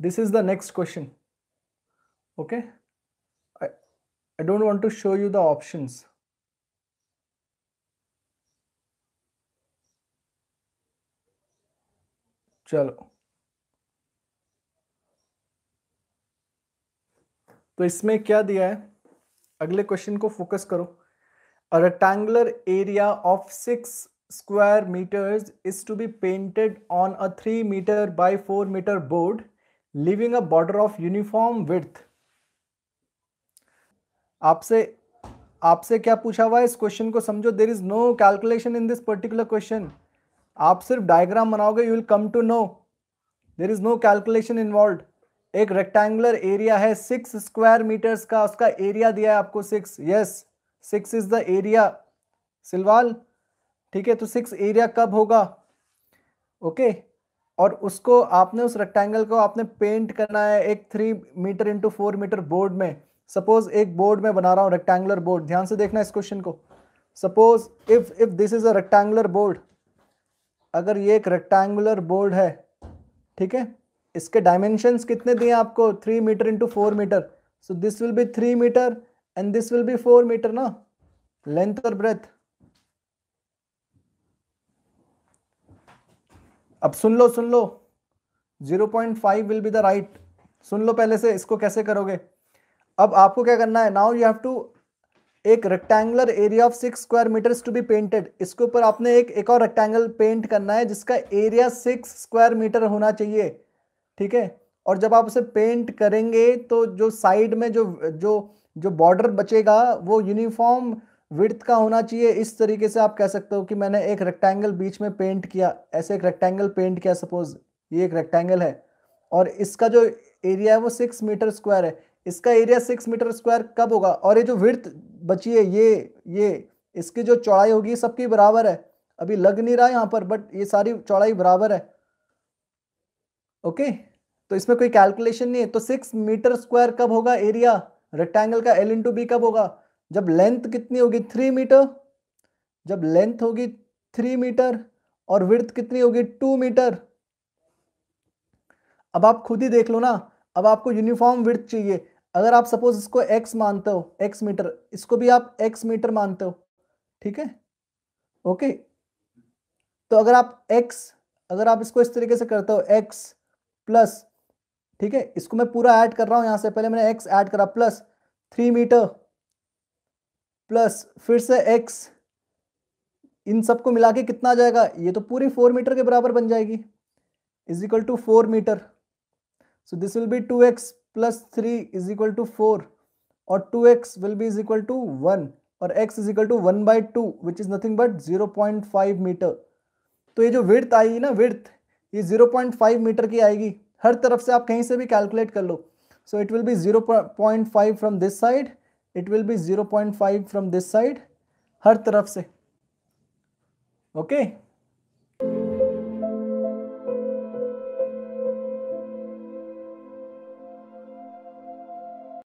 This is the next question. Okay. I, I don't want to show you the options. चलो तो इसमें क्या दिया है अगले क्वेश्चन को फोकस करो A rectangular area of 6 square meters is to be painted on a 3 meter by 4 meter board, leaving a border of uniform width. आपसे आपसे क्या पूछा हुआ है इस क्वेश्चन को समझो there is no calculation in this particular question आप सिर्फ डायग्राम बनाओगे you will come to know there is no calculation involve एक रेक्टेंगुलर एरिया है सिक्स स्क्वायर मीटर्स का उसका एरिया दिया है आपको six yes yes. Six is the area सिलवाल ठीक है तो सिक्स एरिया कब होगा ओके और उसको आपने उस रेक्टेंगल को आपने पेंट करना है एक three metre into four metre board में सपोज एक बोर्ड में बना रहा हूँ रेक्टेंगुलर बोर्ड ध्यान से देखना इस क्वेश्चन को suppose if if this is a rectangular board अगर ये एक रेक्टेंगुलर बोर्ड है ठीक है इसके डायमेंशन कितने दिए आपको three metre into four metre so this will be three metre and this will be four metre ना लेंथ और ब्रेथ अब सुन लो सुन लो 0.5 विल बी द राइट सुन लो पहले से इसको कैसे करोगे अब आपको क्या करना है नाउ यू हैव टू एक rectangular area of six square metres to be painted इसके ऊपर आपने एक एक और रेक्टेंगल पेंट करना है जिसका एरिया सिक्स स्क्वायर मीटर होना चाहिए ठीक है और जब आप उसे पेंट करेंगे तो जो साइड में जो जो जो बॉर्डर बचेगा वो यूनिफॉर्म विड्थ का होना चाहिए इस तरीके से आप कह सकते हो कि मैंने एक रेक्टेंगल बीच में पेंट किया ऐसे एक रेक्टेंगल पेंट किया सपोज ये एक रेक्टेंगल है और इसका जो एरिया है वो सिक्स मीटर स्क्वायर है इसका एरिया सिक्स मीटर स्क्वायर कब होगा और ये जो विर्थ बची है ये ये इसकी जो चौड़ाई होगी सबकी बराबर है अभी लग नहीं रहा यहाँ पर बट ये सारी चौड़ाई बराबर है ओके तो इसमें कोई कैलकुलेशन नहीं है तो सिक्स मीटर स्क्वायर कब होगा एरिया रेक्टेंगल का एल इंटू बी कब होगा जब लेंथ कितनी होगी थ्री मीटर जब लेंथ होगी थ्री मीटर और विर्थ कितनी होगी टू मीटर अब आप खुद ही देख लो ना अब आपको यूनिफॉर्म विर्थ चाहिए अगर आप सपोज इसको एक्स मानते हो एक्स मीटर इसको भी आप एक्स मीटर मानते हो ठीक है ओके तो अगर आप एक्स अगर आप इसको इस तरीके से करते हो एक्स प्लस ठीक है इसको मैं पूरा ऐड कर रहा हूं यहां से पहले मैंने एक्स ऐड करा प्लस थ्री मीटर प्लस फिर से एक्स इन सबको मिला के कितना आ जाएगा ये तो पूरी फोर मीटर के बराबर बन जाएगी is equal to four metre so this will be two X plus three is equal to four और two X will be is equal to one और x is equal to one by two which is nothing but zero point five metre तो ये जो विर्थ आएगी ना विर्थ ये zero point five metre की आएगी हर तरफ से आप कहीं से भी कैलकुलेट कर लो so it will be zero point five from this side it will be zero point five from this side हर तरफ से ओके okay?